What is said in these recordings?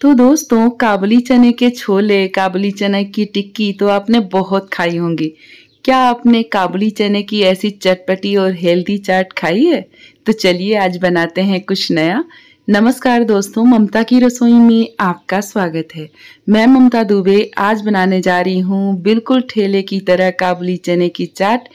तो दोस्तों काबली चने के छोले काबली चने की टिक्की तो आपने बहुत खाई होंगी क्या आपने काबली चने की ऐसी चटपटी और हेल्दी चाट खाई है तो चलिए आज बनाते हैं कुछ नया नमस्कार दोस्तों ममता की रसोई में आपका स्वागत है मैं ममता दुबे आज बनाने जा रही हूँ बिल्कुल ठेले की तरह काबुली चने की चाट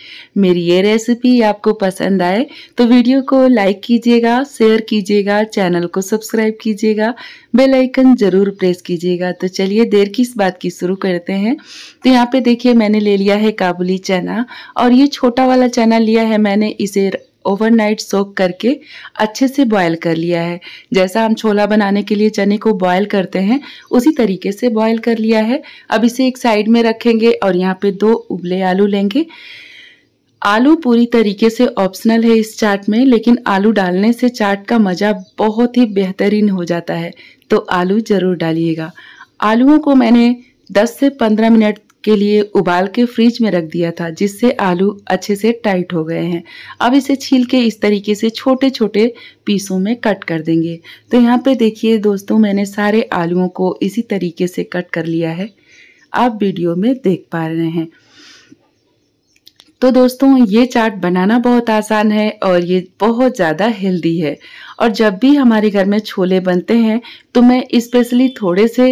मेरी ये रेसिपी आपको पसंद आए तो वीडियो को लाइक कीजिएगा शेयर कीजिएगा चैनल को सब्सक्राइब कीजिएगा बेल आइकन ज़रूर प्रेस कीजिएगा तो चलिए देर की इस बात की शुरू करते हैं तो यहाँ पे देखिए मैंने ले लिया है काबुली चना और ये छोटा वाला चना लिया है मैंने इसे ओवरनाइट सोक करके अच्छे से बॉयल कर लिया है जैसा हम छोला बनाने के लिए चने को बॉयल करते हैं उसी तरीके से बॉयल कर लिया है अब इसे एक साइड में रखेंगे और यहाँ पे दो उबले आलू लेंगे आलू पूरी तरीके से ऑप्शनल है इस चाट में लेकिन आलू डालने से चाट का मज़ा बहुत ही बेहतरीन हो जाता है तो आलू ज़रूर डालिएगा आलुओं को मैंने 10 से 15 मिनट के लिए उबाल के फ्रिज में रख दिया था जिससे आलू अच्छे से टाइट हो गए हैं अब इसे छील के इस तरीके से छोटे छोटे पीसों में कट कर देंगे तो यहाँ पे देखिए दोस्तों मैंने सारे आलुओं को इसी तरीके से कट कर लिया है आप वीडियो में देख पा रहे हैं तो दोस्तों ये चाट बनाना बहुत आसान है और ये बहुत ज़्यादा हेल्दी है और जब भी हमारे घर में छोले बनते हैं तो मैं स्पेशली थोड़े से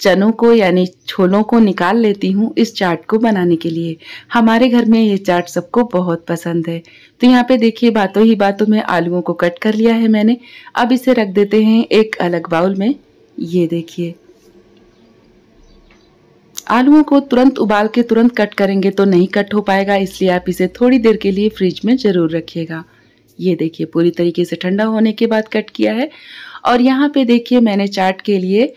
चनों को यानी छोलों को निकाल लेती हूँ इस चाट को बनाने के लिए हमारे घर में ये चाट सबको बहुत पसंद है तो यहाँ पे देखिए बातों ही बातों में आलूओं को कट कर लिया है मैंने अब इसे रख देते हैं एक अलग बाउल में ये देखिए आलूओं को तुरंत उबाल के तुरंत कट करेंगे तो नहीं कट हो पाएगा इसलिए आप इसे थोड़ी देर के लिए फ्रिज में ज़रूर रखिएगा ये देखिए पूरी तरीके से ठंडा होने के बाद कट किया है और यहाँ पे देखिए मैंने चाट के लिए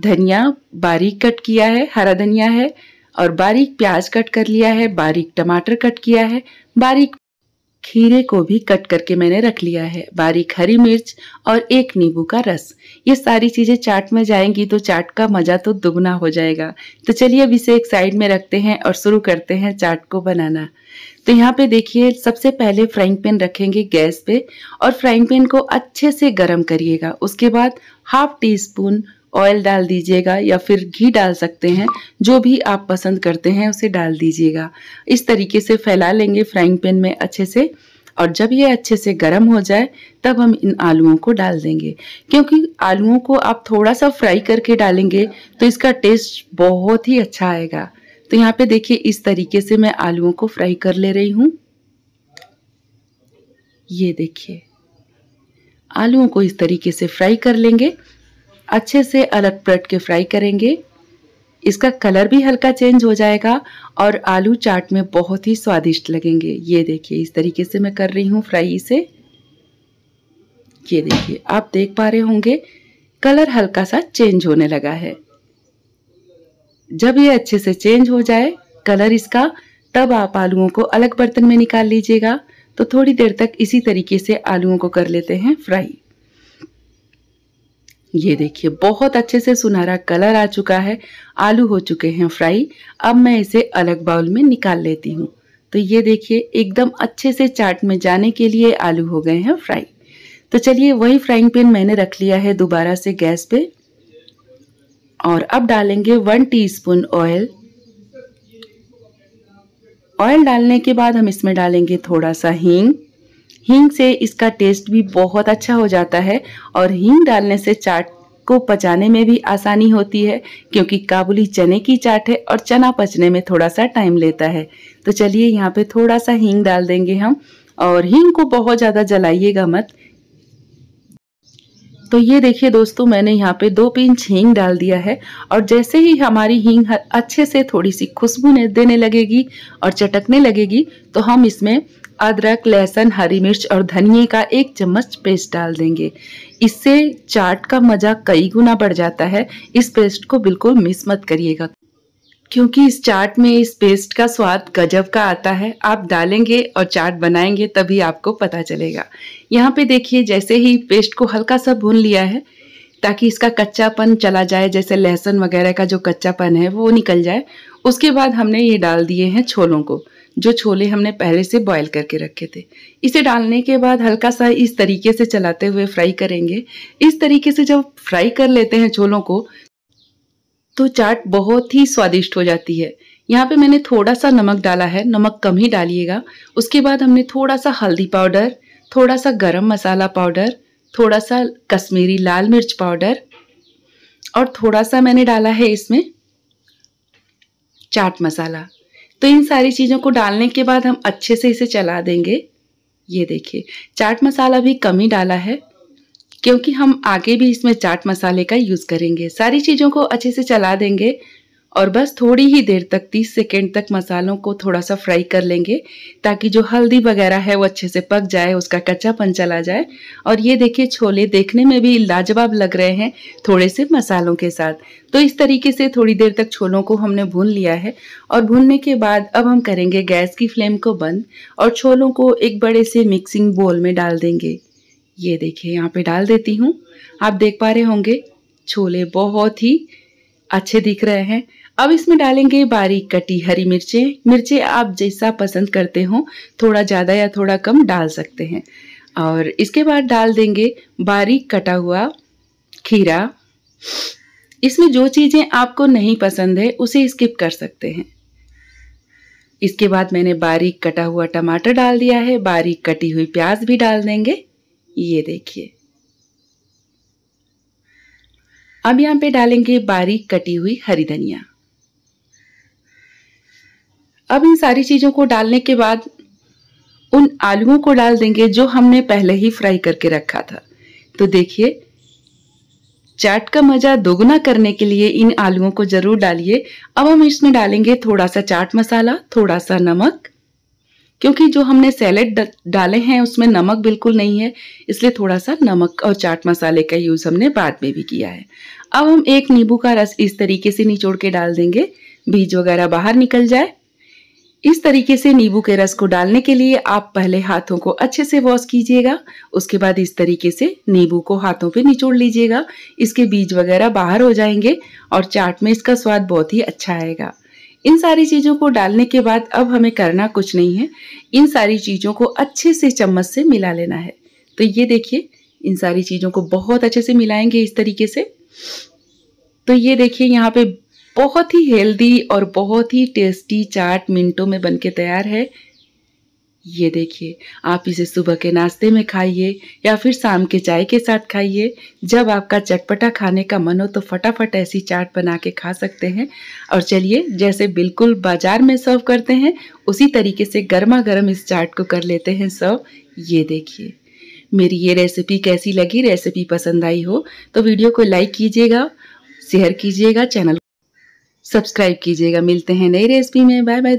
धनिया बारीक कट किया है हरा धनिया है और बारीक प्याज कट कर लिया है बारीक टमाटर कट किया है बारीक खीरे को भी कट करके मैंने रख लिया है बारीक हरी मिर्च और एक नींबू का रस ये सारी चीज़ें चाट में जाएंगी तो चाट का मज़ा तो दुगना हो जाएगा तो चलिए अब इसे एक साइड में रखते हैं और शुरू करते हैं चाट को बनाना तो यहाँ पे देखिए सबसे पहले फ्राइंग पैन रखेंगे गैस पे और फ्राइंग पैन को अच्छे से गर्म करिएगा उसके बाद हाफ टी स्पून ऑयल डाल दीजिएगा या फिर घी डाल सकते हैं जो भी आप पसंद करते हैं उसे डाल दीजिएगा इस तरीके से फैला लेंगे फ्राइंग पैन में अच्छे से और जब ये अच्छे से गर्म हो जाए तब हम इन आलूओं को डाल देंगे क्योंकि आलूओं को आप थोड़ा सा फ्राई करके डालेंगे तो इसका टेस्ट बहुत ही अच्छा आएगा तो यहाँ पे देखिए इस तरीके से मैं आलूओं को फ्राई कर ले रही हूँ ये देखिए आलूओं को इस तरीके से फ्राई कर लेंगे अच्छे से अलग पलट के फ्राई करेंगे इसका कलर भी हल्का चेंज हो जाएगा और आलू चाट में बहुत ही स्वादिष्ट लगेंगे ये देखिए इस तरीके से मैं कर रही हूँ फ्राई इसे ये देखिए आप देख पा रहे होंगे कलर हल्का सा चेंज होने लगा है जब ये अच्छे से चेंज हो जाए कलर इसका तब आप आलूओं को अलग बर्तन में निकाल लीजिएगा तो थोड़ी देर तक इसी तरीके से आलूओं को कर लेते हैं फ्राई ये देखिए बहुत अच्छे से सुनहरा कलर आ चुका है आलू हो चुके हैं फ्राई अब मैं इसे अलग बाउल में निकाल लेती हूँ तो ये देखिए एकदम अच्छे से चाट में जाने के लिए आलू हो गए हैं फ्राई तो चलिए वही फ्राइंग पैन मैंने रख लिया है दोबारा से गैस पे और अब डालेंगे वन टीस्पून ऑयल ऑयल डालने के बाद हम इसमें डालेंगे थोड़ा सा हींग हींग से इसका टेस्ट भी बहुत अच्छा हो जाता है और हींग डालने से चाट को पचाने में भी आसानी होती है क्योंकि काबुली चने की चाट है और चना पचने में थोड़ा सा टाइम लेता है तो चलिए यहाँ पे थोड़ा सा हींग डाल देंगे हम और हींग को बहुत ज़्यादा जलाइएगा मत तो ये देखिए दोस्तों मैंने यहाँ पे दो पिंच हींग डाल दिया है और जैसे ही हमारी हींग अच्छे से थोड़ी सी खुशबू देने लगेगी और चटकने लगेगी तो हम इसमें अदरक लहसुन हरी मिर्च और धनिए का एक चम्मच पेस्ट डाल देंगे इससे चाट का मज़ा कई गुना बढ़ जाता है इस पेस्ट को बिल्कुल मिस मत करिएगा क्योंकि इस चाट में इस पेस्ट का स्वाद गजब का आता है आप डालेंगे और चाट बनाएंगे तभी आपको पता चलेगा यहाँ पे देखिए जैसे ही पेस्ट को हल्का सा भून लिया है ताकि इसका कच्चापन चला जाए जैसे लहसुन वगैरह का जो कच्चापन है वो निकल जाए उसके बाद हमने ये डाल दिए हैं छोलों को जो छोले हमने पहले से बॉयल करके रखे थे इसे डालने के बाद हल्का सा इस तरीके से चलाते हुए फ्राई करेंगे इस तरीके से जब फ्राई कर लेते हैं छोलों को तो चाट बहुत ही स्वादिष्ट हो जाती है यहाँ पे मैंने थोड़ा सा नमक डाला है नमक कम ही डालिएगा उसके बाद हमने थोड़ा सा हल्दी पाउडर थोड़ा सा गरम मसाला पाउडर थोड़ा सा कश्मीरी लाल मिर्च पाउडर और थोड़ा सा मैंने डाला है इसमें चाट मसाला तो इन सारी चीज़ों को डालने के बाद हम अच्छे से इसे चला देंगे ये देखिए चाट मसाला भी कम ही डाला है क्योंकि हम आगे भी इसमें चाट मसाले का यूज़ करेंगे सारी चीज़ों को अच्छे से चला देंगे और बस थोड़ी ही देर तक 30 सेकेंड तक मसालों को थोड़ा सा फ्राई कर लेंगे ताकि जो हल्दी वगैरह है वो अच्छे से पक जाए उसका कच्चापन चला जाए और ये देखिए छोले देखने में भी लाजवाब लग रहे हैं थोड़े से मसालों के साथ तो इस तरीके से थोड़ी देर तक छोलों को हमने भून लिया है और भूनने के बाद अब हम करेंगे गैस की फ्लेम को बंद और छोलों को एक बड़े से मिक्सिंग बोल में डाल देंगे ये देखिए यहाँ पे डाल देती हूँ आप देख पा रहे होंगे छोले बहुत ही अच्छे दिख रहे हैं अब इसमें डालेंगे बारीक कटी हरी मिर्चें मिर्चें आप जैसा पसंद करते हो थोड़ा ज़्यादा या थोड़ा कम डाल सकते हैं और इसके बाद डाल देंगे बारीक कटा हुआ खीरा इसमें जो चीज़ें आपको नहीं पसंद है उसे स्किप कर सकते हैं इसके बाद मैंने बारीक कटा हुआ टमाटर डाल दिया है बारीक कटी हुई प्याज भी डाल देंगे ये देखिए अब यहाँ पे डालेंगे बारीक कटी हुई हरी धनिया अब इन सारी चीज़ों को डालने के बाद उन आलूओं को डाल देंगे जो हमने पहले ही फ्राई करके रखा था तो देखिए चाट का मज़ा दोगुना करने के लिए इन आलूओं को ज़रूर डालिए अब हम इसमें डालेंगे थोड़ा सा चाट मसाला थोड़ा सा नमक क्योंकि जो हमने सैलेड डाले हैं उसमें नमक बिल्कुल नहीं है इसलिए थोड़ा सा नमक और चाट मसाले का यूज़ हमने बाद में भी किया है अब हम एक नींबू का रस इस तरीके से निचोड़ के डाल देंगे बीज वगैरह बाहर निकल जाए इस तरीके से नींबू के रस को डालने के लिए आप पहले हाथों को अच्छे से वॉश कीजिएगा उसके बाद इस तरीके से नींबू को हाथों पे निचोड़ लीजिएगा इसके बीज वगैरह बाहर हो जाएंगे और चाट में इसका स्वाद बहुत ही अच्छा आएगा इन सारी चीज़ों को डालने के बाद अब हमें करना कुछ नहीं है इन सारी चीज़ों को अच्छे से चम्मच से मिला लेना है तो ये देखिए इन सारी चीज़ों को बहुत अच्छे से मिलाएंगे इस तरीके से तो ये देखिए यहाँ पे बहुत ही हेल्दी और बहुत ही टेस्टी चाट मिनटों में बन के तैयार है ये देखिए आप इसे सुबह के नाश्ते में खाइए या फिर शाम के चाय के साथ खाइए जब आपका चटपटा खाने का मन हो तो फटाफट ऐसी चाट बना के खा सकते हैं और चलिए जैसे बिल्कुल बाजार में सर्व करते हैं उसी तरीके से गर्मा गर्म इस चाट को कर लेते हैं सर्व ये देखिए मेरी ये रेसिपी कैसी लगी रेसिपी पसंद आई हो तो वीडियो को लाइक कीजिएगा शेयर कीजिएगा चैनल सब्सक्राइब कीजिएगा मिलते हैं नई रेसिपी में बाय बाय